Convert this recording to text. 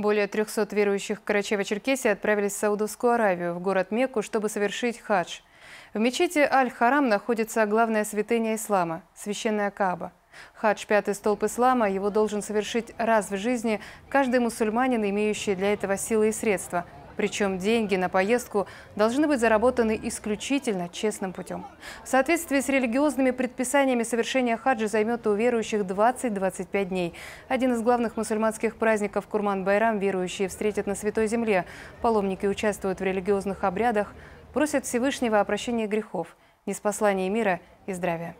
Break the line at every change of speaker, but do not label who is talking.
Более 300 верующих Карачева-Черкесии отправились в Саудовскую Аравию, в город Мекку, чтобы совершить хадж. В мечети Аль-Харам находится главная святыня ислама – священная Кааба. Хадж – пятый столб ислама, его должен совершить раз в жизни каждый мусульманин, имеющий для этого силы и средства – причем деньги на поездку должны быть заработаны исключительно честным путем. В соответствии с религиозными предписаниями совершение хаджа займет у верующих 20-25 дней. Один из главных мусульманских праздников Курман-Байрам верующие встретят на Святой Земле. Паломники участвуют в религиозных обрядах, просят Всевышнего о прощении грехов, неспослании мира и здравия.